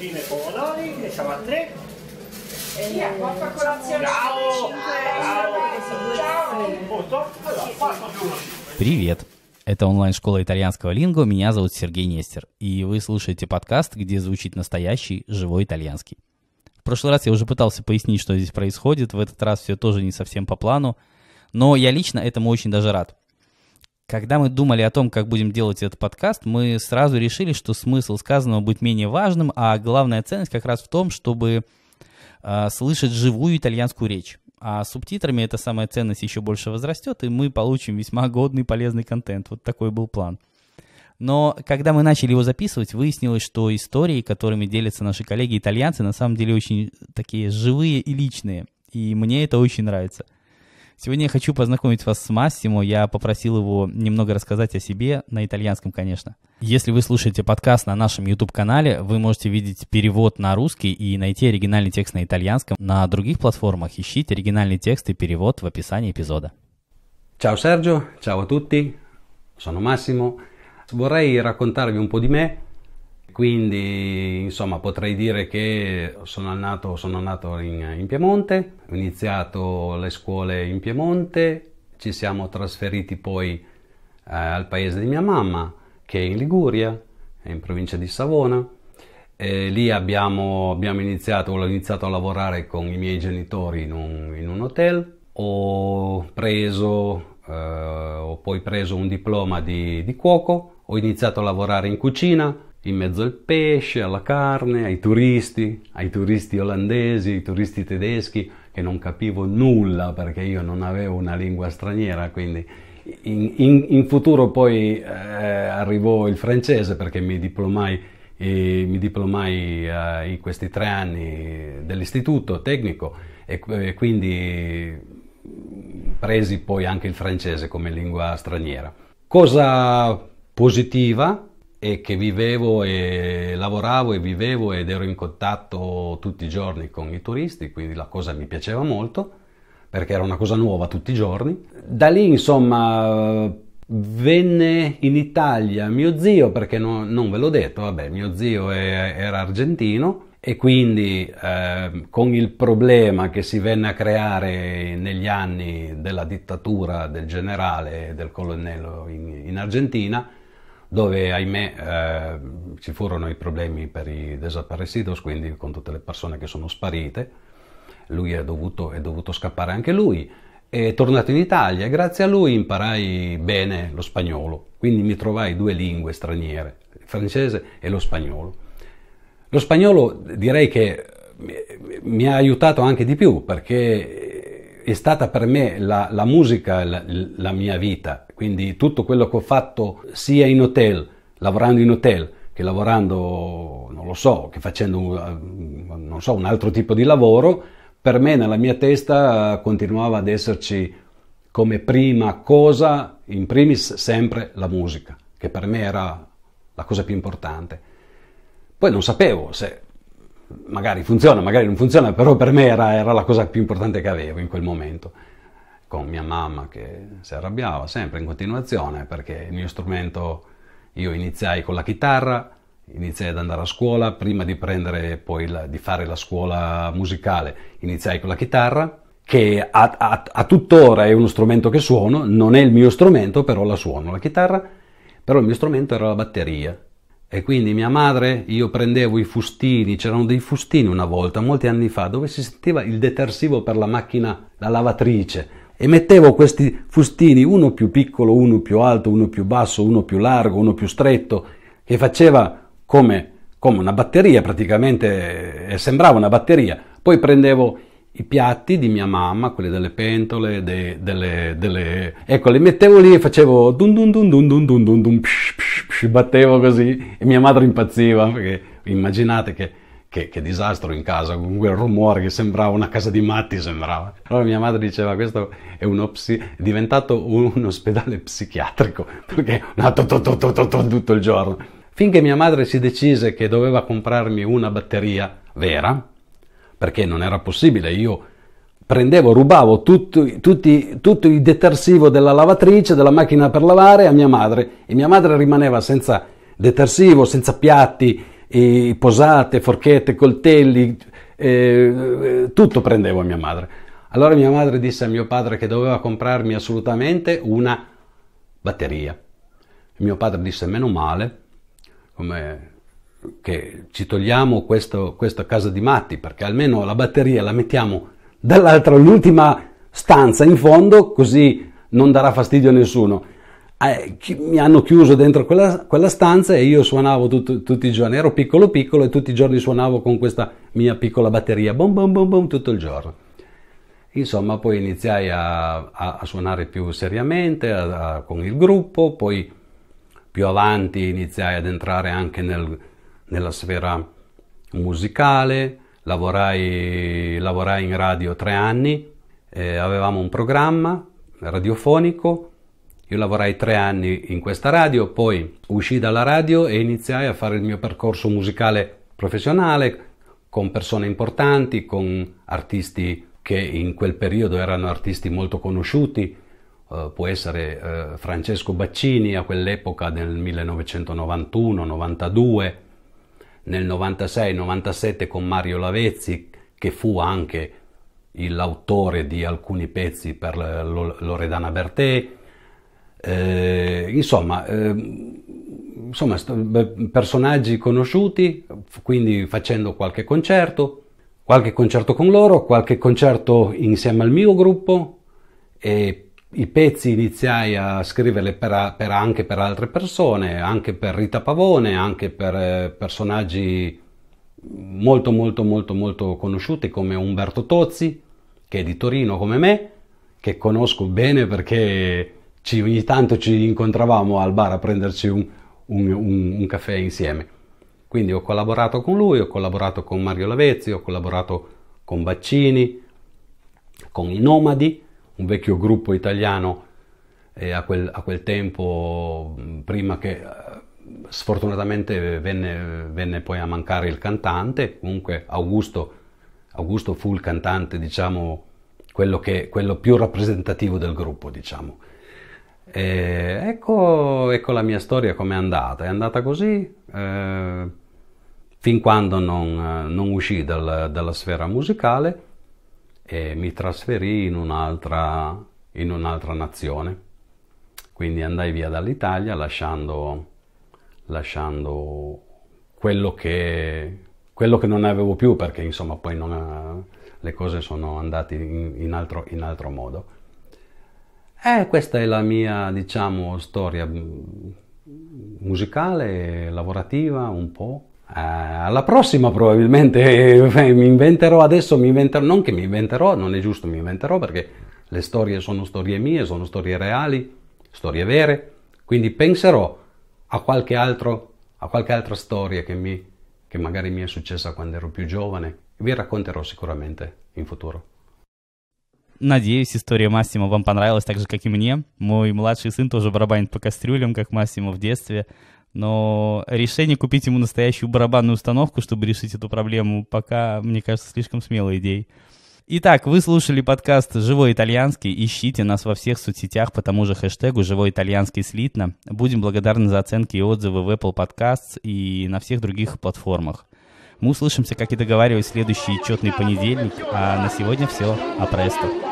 spine pomodori, ne siamo a tre. E porta colazione ciao, 5, ciao, ciao. Привет! Это онлайн-школа итальянского лингу. Меня зовут Сергей Нестер. И вы слушаете подкаст, где звучит настоящий живой итальянский. В прошлый раз я уже пытался пояснить, что здесь происходит. В этот раз все тоже не совсем по плану. Но я лично этому очень даже рад. Когда мы думали о том, как будем делать этот подкаст, мы сразу решили, что смысл сказанного будет менее важным, а главная ценность как раз в том, чтобы э, слышать живую итальянскую речь. А с субтитрами эта самая ценность еще больше возрастет, и мы получим весьма годный полезный контент. Вот такой был план. Но когда мы начали его записывать, выяснилось, что истории, которыми делятся наши коллеги-итальянцы, на самом деле очень такие живые и личные. И мне это очень нравится – Сегодня я хочу познакомить вас с Массимо. Я попросил его немного рассказать о себе, на итальянском, конечно. Если вы слушаете подкаст на нашем YouTube-канале, вы можете видеть перевод на русский и найти оригинальный текст на итальянском. На других платформах ищите оригинальный текст и перевод в описании эпизода. Ciao Sergio, ciao a tutti, sono Massimo. Vorrei raccontarvi un po' di me, Quindi insomma potrei dire che sono nato, sono nato in, in Piemonte, ho iniziato le scuole in Piemonte, ci siamo trasferiti poi eh, al paese di mia mamma che è in Liguria, è in provincia di Savona. E lì abbiamo, abbiamo iniziato, ho iniziato a lavorare con i miei genitori in un, in un hotel. Ho preso, eh, ho poi preso un diploma di, di cuoco, ho iniziato a lavorare in cucina in mezzo al pesce, alla carne, ai turisti, ai turisti olandesi, ai turisti tedeschi, che non capivo nulla perché io non avevo una lingua straniera, quindi in, in, in futuro poi eh, arrivò il francese perché mi diplomai, eh, mi diplomai eh, in questi tre anni dell'istituto tecnico e, e quindi presi poi anche il francese come lingua straniera. Cosa positiva e che vivevo e lavoravo e vivevo ed ero in contatto tutti i giorni con i turisti, quindi la cosa mi piaceva molto perché era una cosa nuova tutti i giorni. Da lì, insomma, venne in Italia mio zio, perché no, non ve l'ho detto, vabbè, mio zio è, era argentino e quindi eh, con il problema che si venne a creare negli anni della dittatura del generale e del colonnello in, in Argentina, dove ahimè eh, ci furono i problemi per i desaparecidos, quindi con tutte le persone che sono sparite. Lui è dovuto, è dovuto scappare anche lui. È tornato in Italia e grazie a lui imparai bene lo spagnolo, quindi mi trovai due lingue straniere, il francese e lo spagnolo. Lo spagnolo direi che mi ha aiutato anche di più perché è stata per me la, la musica la, la, mia vita, quindi tutto quello che ho fatto sia in hotel, lavorando in hotel, che lavorando, non lo so, che facendo un, eh, so, un altro tipo di lavoro, per me nella mia testa eh, continuava ad esserci come prima cosa, in primis sempre la musica, che per me era la cosa più importante. Poi non sapevo se magari funziona, magari non funziona, però per me era, era, la cosa più importante che avevo in quel momento. Con mia mamma che si arrabbiava sempre in continuazione perché il mio strumento, io iniziai con la chitarra, iniziai ad andare a scuola, prima di prendere poi la, di fare la scuola musicale iniziai con la chitarra che a, a, a tuttora è uno strumento che suono, non è il mio strumento però la suono la chitarra, però il mio strumento era la batteria e quindi mia madre, io prendevo i fustini, c'erano dei fustini una volta, molti anni fa, dove si sentiva il detersivo per la macchina, la lavatrice. E mettevo questi fustini, uno più piccolo, uno più alto, uno più basso, uno più largo, uno più stretto, che faceva come, come una batteria praticamente, eh, eh, sembrava una batteria. Poi prendevo i piatti di mia mamma, quelli delle pentole, de, delle, delle... Ecco, li mettevo lì e facevo dun dun dun dun dun dun dun, dun psh, psh, psh, battevo così e mia madre impazziva, perché immaginate che, che, che, disastro in casa, con quel rumore che sembrava una casa di matti, sembrava. Allora mia madre diceva questo è, psi... è diventato un, ospedale psichiatrico, perché no, to, tutto il giorno. Finché mia madre si decise che doveva comprarmi una batteria vera, perché non era possibile, io prendevo, rubavo tutto, tutti, tutto, il detersivo della lavatrice, della macchina per lavare a mia madre e mia madre rimaneva senza detersivo, senza piatti, posate, forchette, coltelli, eh, tutto prendevo a mia madre. Allora mia madre disse a mio padre che doveva comprarmi assolutamente una batteria. Mio padre disse meno male, come che ci togliamo questo, questa casa di matti, perché almeno la batteria la mettiamo dall'altra, all'ultima stanza in fondo, così non darà fastidio a nessuno. Eh, mi hanno chiuso dentro quella, quella stanza e io suonavo tutto, tutti i giorni, ero piccolo piccolo e tutti i giorni suonavo con questa mia piccola batteria, bom bom bom bom tutto il giorno. Insomma, poi iniziai a, a, a suonare più seriamente a, con il gruppo, poi più avanti iniziai ad entrare anche nel, nella sfera musicale, lavorai, lavorai in radio tre anni, eh, avevamo un programma radiofonico, io lavorai tre anni in questa radio, poi uscii dalla radio e iniziai a fare il mio percorso musicale professionale con persone importanti, con artisti che in quel periodo erano artisti molto conosciuti, Uh, può essere uh, Francesco Baccini a quell'epoca del 1991-92, nel 96-97 con Mario Lavezzi, che fu anche l'autore di alcuni pezzi per Loredana Bertè. Eh, insomma, eh, insomma, personaggi conosciuti, quindi facendo qualche concerto, qualche concerto con loro, qualche concerto insieme al mio gruppo e i pezzi iniziai a scriverli per, per anche per altre persone, anche per Rita Pavone, anche per eh, personaggi molto molto molto molto conosciuti come Umberto Tozzi, che è di Torino come me, che conosco bene perché ci, ogni tanto ci incontravamo al bar a prenderci un, un, un, un caffè insieme. Quindi ho collaborato con lui, ho collaborato con Mario Lavezzi, ho collaborato con Baccini, con i Nomadi, un vecchio gruppo italiano e a, quel, a, quel, tempo, prima che eh, sfortunatamente venne, venne, poi a mancare il cantante, comunque Augusto, Augusto fu il cantante, diciamo, quello, che, quello più rappresentativo del gruppo, diciamo. E ecco, ecco la mia storia com'è andata, è andata così eh, fin quando non, eh, non uscì dal, dalla sfera musicale e mi trasferì in un'altra, in un'altra nazione. Quindi andai via dall'Italia lasciando, lasciando quello, che, quello, che, non avevo più perché insomma poi non, le cose sono andate in, in, altro, in altro modo. E questa è la mia, diciamo, storia mm, musicale, lavorativa un po'. Eh, alla prossima probabilmente mi inventerò adesso, mi inventerò, non che mi inventerò, non è giusto mi inventerò perché le storie sono storie mie, sono storie reali, storie vere, quindi penserò a qualche, altro, a qualche altra storia che, mi, che magari mi è successa quando ero più giovane, vi racconterò sicuramente in futuro. Надеюсь, история Массима вам понравилась так же, как и мне. Мой младший сын тоже барабанит по кастрюлям, как Массимо в детстве. Но решение купить ему настоящую барабанную установку, чтобы решить эту проблему, пока, мне кажется, слишком смелой идеей. Итак, вы слушали подкаст «Живой итальянский». Ищите нас во всех соцсетях по тому же хэштегу «Живой итальянский слитно». Будем благодарны за оценки и отзывы в Apple Podcasts и на всех других платформах. Мы услышимся, как и договаривались, следующий четный понедельник. А на сегодня все. Апресто.